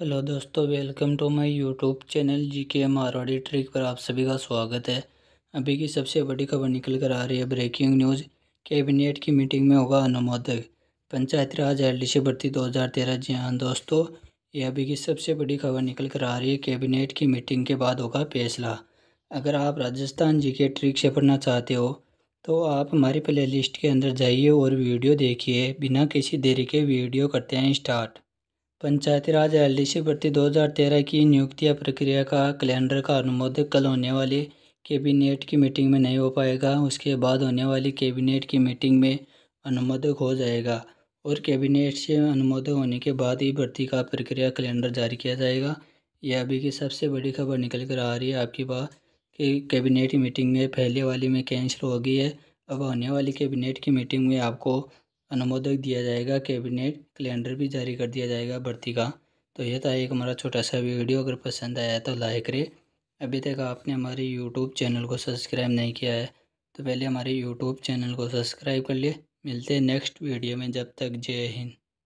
hello दोस्तों welcome to my YouTube channel G K M Marwari trick पर आप सभी का स्वागत है अभी की सबसे बड़ी खबर निकल कर आ रही है ब्रेकिंग न्यूज़ कैबिनेट की मीटिंग में होगा अनुमोदक पंचायत राज एल डी भर्ती 2013 जी हाँ दोस्तों ये अभी की सबसे बड़ी खबर निकल कर आ रही है कैबिनेट की मीटिंग के बाद होगा फैसला अगर आप राजस्थान जी के ट्रिक से पढ़ना चाहते हो तो आप हमारी प्ले लिस्ट के अंदर जाइए और वीडियो देखिए बिना किसी देरी के वीडियो करते हैं start Panchayati Raj L D C भर्ती तेरह की नियुक्तियां प्रक्रिया का कैलेंडर का अनुमोदन कल होने वाली कैबिनेट की मीटिंग में नहीं हो पाएगा उसके बाद होने वाली कैबिनेट की मीटिंग में अनुमोदक हो जाएगा और कैबिनेट से अनुमोदक होने के बाद ही भर्ती का प्रक्रिया कैलेंडर जारी किया जाएगा यह अभी की सबसे बड़ी खबर निकल कर आ रही है आपकी बात कि कैबिनेट मीटिंग में पहले वाली में कैंसिल हो गई है अब होने वाली कैबिनेट की मीटिंग में आपको अनुमोदक दिया जाएगा कैबिनेट कैलेंडर भी जारी कर दिया जाएगा भर्ती का तो यह था एक हमारा छोटा सा वीडियो अगर पसंद आया तो लाइक करें अभी तक आपने हमारे यूट्यूब चैनल को सब्सक्राइब नहीं किया है तो पहले हमारे यूट्यूब चैनल को सब्सक्राइब कर लिए मिलते हैं नेक्स्ट वीडियो में जब तक जय हिंद